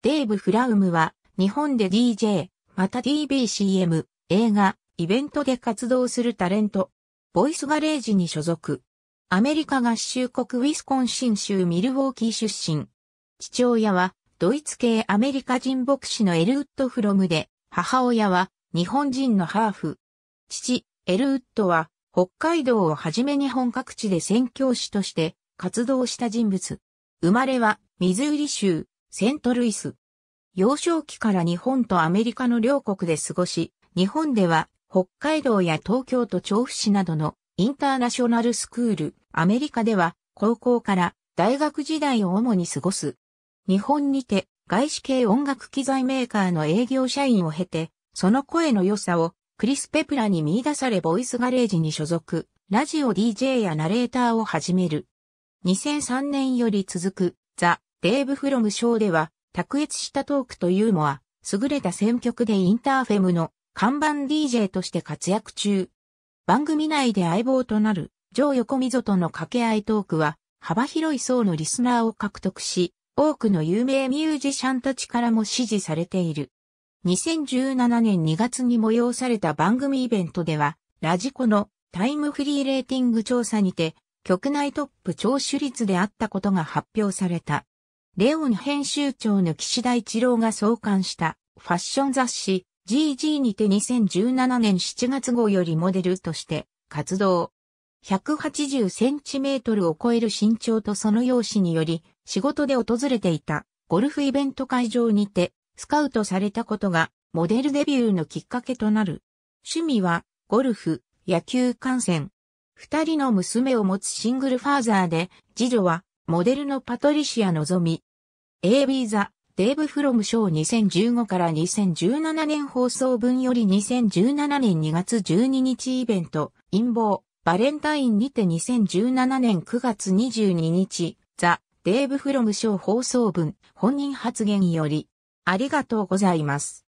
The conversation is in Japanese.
デーブ・フラウムは、日本で DJ、また t b c m 映画、イベントで活動するタレント、ボイスガレージに所属。アメリカ合衆国ウィスコンシン州ミルウォーキー出身。父親は、ドイツ系アメリカ人牧師のエルウッド・フロムで、母親は、日本人のハーフ。父、エルウッドは、北海道をはじめ日本各地で宣教師として活動した人物。生まれは、ミズーリ州、セントルイス。幼少期から日本とアメリカの両国で過ごし、日本では北海道や東京都調布市などのインターナショナルスクール、アメリカでは高校から大学時代を主に過ごす。日本にて外資系音楽機材メーカーの営業社員を経て、その声の良さをクリス・ペプラに見出されボイスガレージに所属、ラジオ DJ やナレーターを始める。2003年より続くザ・デーブ・フロム・ショーでは、卓越したトークとユーモア、優れた選曲でインターフェムの看板 DJ として活躍中。番組内で相棒となる、ジョー・横溝との掛け合いトークは、幅広い層のリスナーを獲得し、多くの有名ミュージシャンたちからも支持されている。2017年2月に催された番組イベントでは、ラジコのタイムフリーレーティング調査にて、局内トップ聴取率であったことが発表された。レオン編集長の岸田一郎が創刊したファッション雑誌 GG にて2017年7月号よりモデルとして活動。180センチメートルを超える身長とその容姿により仕事で訪れていたゴルフイベント会場にてスカウトされたことがモデルデビューのきっかけとなる。趣味はゴルフ、野球観戦。二人の娘を持つシングルファーザーで、次女はモデルのパトリシアのぞみ、AB ザ・デーブ・フロム・ショー2015から2017年放送分より2017年2月12日イベント、陰謀、バレンタインにて2017年9月22日、ザ・デーブ・フロム・ショー放送分、本人発言より、ありがとうございます。